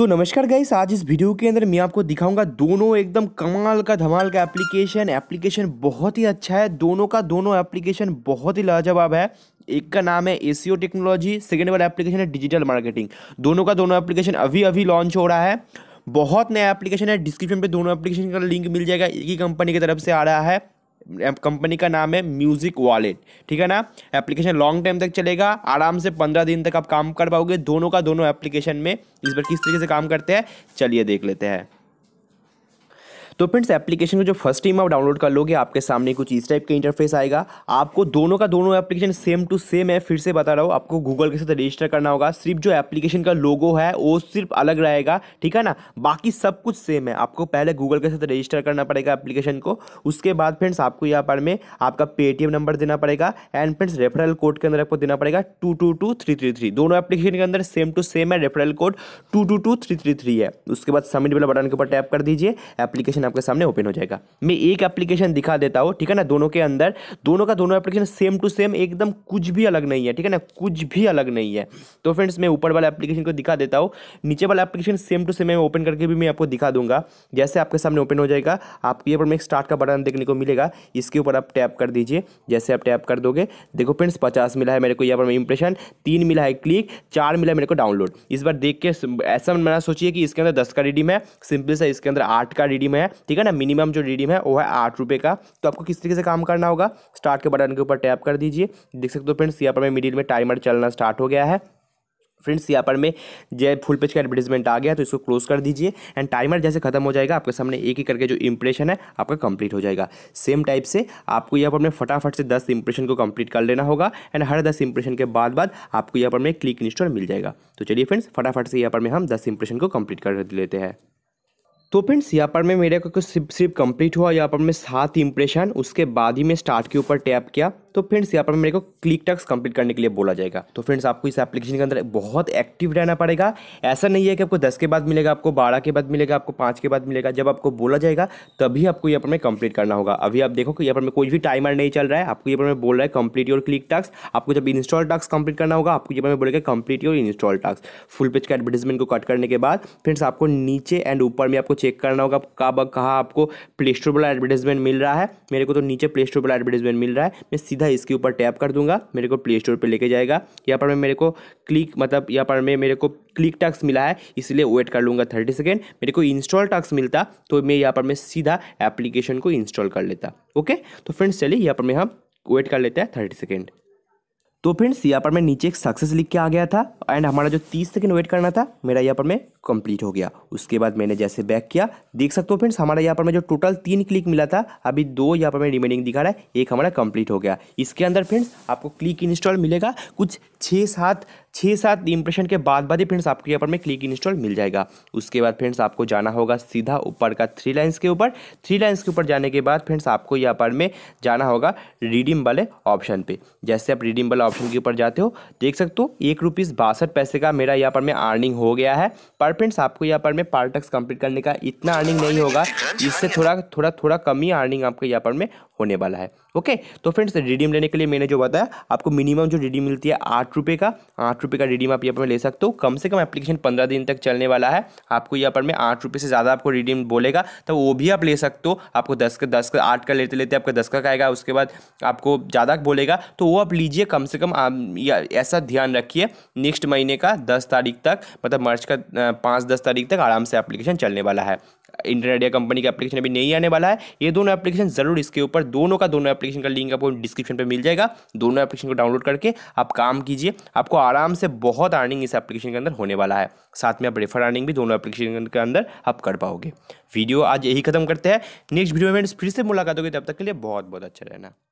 तो नमस्कार गाइस आज इस वीडियो के अंदर मैं आपको दिखाऊंगा दोनों एकदम कमाल का धमाल का एप्लीकेशन एप्लीकेशन बहुत ही अच्छा है दोनों का दोनों एप्लीकेशन बहुत ही लाजवाब है एक का नाम है एसीओ टेक्नोलॉजी सेकेंड वाला एप्लीकेशन है डिजिटल मार्केटिंग दोनों का दोनों एप्लीकेशन अभी अभी लॉन्च हो रहा है बहुत नया एप्लीकेशन है डिस्क्रिप्शन पे दोनों एप्लीकेशन का लिंक मिल जाएगा एक ही कंपनी की तरफ से आ रहा है कंपनी का नाम है म्यूजिक वॉलेट ठीक है ना एप्लीकेशन लॉन्ग टाइम तक चलेगा आराम से पंद्रह दिन तक आप काम कर पाओगे दोनों का दोनों एप्लीकेशन में इस पर किस तरीके से काम करते हैं चलिए देख लेते हैं तो फ्रेंड्स एप्लीकेशन को जो फर्स्ट टाइम आप डाउनलोड कर लोगे आपके सामने कुछ इस टाइप का इंटरफेस आएगा आपको दोनों का दोनों एप्लीकेशन सेम टू सेम है फिर से बता रहा हूँ आपको गूगल के साथ रजिस्टर करना होगा सिर्फ जो एप्लीकेशन का लोगो है वो सिर्फ अलग रहेगा ठीक है ना बाकी सब कुछ सेम है आपको पहले गूगल के साथ रजिस्टर करना पड़ेगा एप्लीकेशन को उसके बाद फ्रेंड्स आपको यहाँ पर में आपका पेटीएम नंबर देना पड़ेगा एंड फ्रेंड्स रेफरल कोड के अंदर आपको देना पड़ेगा two two two three three three दोनों एप्लीकेशन के अंदर सेम टू सेम है referral code two two two three three three है उसके बाद सबमिट वाला बटन के ऊपर टैप कर दीजिए एप्लीकेशन आपके सामने ओपन हो जाएगा मैं एक एप्लीकेशन दिखा देता हूँ ठीक है ना दोनों के अंदर दोनों का दोनों एप्लीकेशन सेम टू सेम एकदम कुछ भी अलग नहीं है ठीक है ना कुछ भी अलग नहीं है तो फ्रेंड्स मैं ऊपर वाला एप्लीकेशन को दिखा देता हूँ नीचे वाला application same to same open करके भी मैं आपको दिखा दूंगा जैसे आपके सामने ओपन हो जाएगा आपको यहाँ पर मैं स्टार्ट का बटन देखने को मिलेगा इसके ऊपर आप टैप कर दीजिए जैसे आप टैप कर दोगे देखो फ्रेंड्स पचास मिला है मेरे को यहाँ पर इंप्रेशन तीन मिला है क्लिक चार मिला है मेरे को डाउनलोड इस बार देख के ऐसा मैंने सोचिए कि इसके अंदर दस का रिडीम है सिंपल सा इसके अंदर आठ का रिडीम है ठीक है ना मिनिमम जो रिडीम है वो है आठ रुपये का तो आपको किस तरीके से काम करना होगा स्टार्ट के बटन के ऊपर टैप कर दीजिए देख सकते हो फ्रेंड्स यहाँ पर मैं मिडिल में टाइमर चलना स्टार्ट हो गया है फ्रेंड्स यहाँ पर में जय फुल पेज का एडवर्टीजमेंट आ गया तो इसको क्लोज कर दीजिए एंड टाइमर जैसे खत्म हो जाएगा आपके सामने एक ही करके जो इम्प्रेशन है आपका कंप्लीट हो जाएगा सेम टाइप से आपको यहाँ पर में फटाफट से दस इंप्रेशन को कंप्लीट कर लेना होगा एंड हर दस इंप्रेशन के बाद बाद आपको यहाँ पर में क्लिक इंस्टॉल मिल जाएगा तो चलिए फ्रेंड्स फटाफट से यहाँ पर में हम दस इंप्रेशन को कम्प्लीट कर लेते हैं तो फ्रेंड्स यहाँ पर मैं का कुछ सिर्फ सिर्फ कंप्लीट हुआ यहाँ पर मैं सात इंप्रेशन उसके बाद ही मैं स्टार्ट के ऊपर टैप किया तो फ्रेंड्स यहाँ पर मेरे को क्लिक टैक्स कंप्लीट करने के लिए बोला जाएगा तो फ्रेंड्स आपको इस एप्लीकेशन के अंदर बहुत एक्टिव रहना पड़ेगा ऐसा नहीं है कि आपको दस के बाद मिलेगा आपको बारह के बाद मिलेगा आपको पाँच के बाद मिलेगा जब आपको बोला जाएगा तभी आपको यहाँ पर मैं कंप्लीट करना होगा अभी आप देखो कि यहाँ पर मैं कोई भी टाइमर नहीं चल रहा है आपको यहाँ पर मैं बोल रहा है कंप्लीट योर क्लिक टास्क आपको जब इंस्टॉल टास्क कंप्लीट करना होगा आपको यहाँ पर मैं बोलेगा complete your install task full page का एडवर्टीजमेंट को कट करने के बाद फ्रेंड्स आपको नीचे एंड ऊपर में आपको चेक करना होगा कब कहाँ आपको प्ले स्टोर वाला एडवर्टीजमेंट मिल रहा है मेरे को तो नीचे प्ले स्टोर वाला एडवर्टीजमेंट मिल रहा है मैं सीधा इसके ऊपर टैप कर दूंगा मेरे को प्ले स्टोर पर लेके जाएगा यहाँ पर मैं मेरे को क्लिक मतलब यहाँ पर मैं मेरे को क्लिक टास्क मिला है इसलिए वेट कर लूँगा थर्टी सेकेंड मेरे को इंस्टॉल टास्क मिलता तो मैं यहाँ पर मैं सीधा एप्लीकेशन को इंस्टॉल कर लेता ओके तो फ्रेंड्स चलिए यहाँ पर मैं हम हाँ, वेट कर लेते हैं थर्टी सेकेंड तो फ्रेंड्स यहाँ पर मैं नीचे एक सक्सेस लिख के आ गया था एंड हमारा जो तीस सेकेंड वेट करना था मेरा यहाँ पर मैं कंप्लीट हो गया उसके बाद मैंने जैसे बैक किया देख सकते हो फ्रेंड्स हमारा यहाँ पर मैं जो टोटल तीन क्लिक मिला था अभी दो यहाँ पर मैं रिमेनिंग दिखा रहा है एक हमारा कंप्लीट हो गया इसके अंदर फ्रेंड्स आपको क्लिक इंस्टॉल मिलेगा कुछ छः सात छः सात इंप्रेशन के बाद बाद ही फ्रेंड्स आपको यहाँ पर में क्लिक इंस्टॉल मिल जाएगा उसके बाद फ्रेंड्स आपको जाना होगा सीधा ऊपर का थ्री लाइन्स के ऊपर थ्री लाइन्स के ऊपर जाने के बाद फ्रेंड्स आपको यहाँ पर में जाना होगा रिडीम वाले ऑप्शन पर जैसे आप रिडीम वाले ऑप्शन के ऊपर जाते हो देख सकते हो एक रुपीज़ बासठ पैसे का मेरा यहाँ पर मैं अर्निंग हो गया है पर और फ्रेंड्स आपको यहाँ पर में पार्ट टैक्स कंप्लीट करने का इतना अर्निंग नहीं होगा इससे थोड़ा थोड़ा थोड़ा कम ही अर्निंग आपके यहाँ पर में होने वाला है ओके तो फ्रेंड्स रिडीम लेने के लिए मैंने जो बताया आपको मिनिमम जो रिडीम मिलती है आठ रुपये का आठ रुपये का रिडीम आप यहाँ पर ले सकते हो कम से कम एप्लीकेशन पंद्रह दिन तक चलने वाला है आपको यहाँ पर में आठ रुपये से ज़्यादा आपको रिडीम बोलेगा तो वो भी आप ले सकते हो आपको दस का दस का आठ का लेते लेते आपका दस का आएगा उसके बाद आपको ज़्यादा बोलेगा तो वो आप लीजिए कम से कम आप ऐसा ध्यान रखिए नेक्स्ट महीने का दस तारीख तक मतलब मार्च का पाँच दस तारीख तक आराम से एप्लीकेशन चलने वाला है इंटरनेट या कंपनी का एप्लीकेशन अभी नहीं आने वाला है ये दोनों एप्लीकेशन जरूर इसके ऊपर दोनों का दोनों एप्लीकेशन का लिंक आपको डिस्क्रिप्शन पर मिल जाएगा दोनों एप्लीकेशन को डाउनलोड करके आप काम कीजिए आपको आराम से बहुत अर्निंग इस एप्लीकेशन के अंदर होने वाला है साथ में आप रेफर अर्निंग भी दोनों एप्लीकेशन के अंदर आप कर पाओगे वीडियो आज यही खत्म करते हैं नेक्स्ट वीडियो में फिर से मुलाकात होगी तब तक के लिए बहुत बहुत अच्छा रहना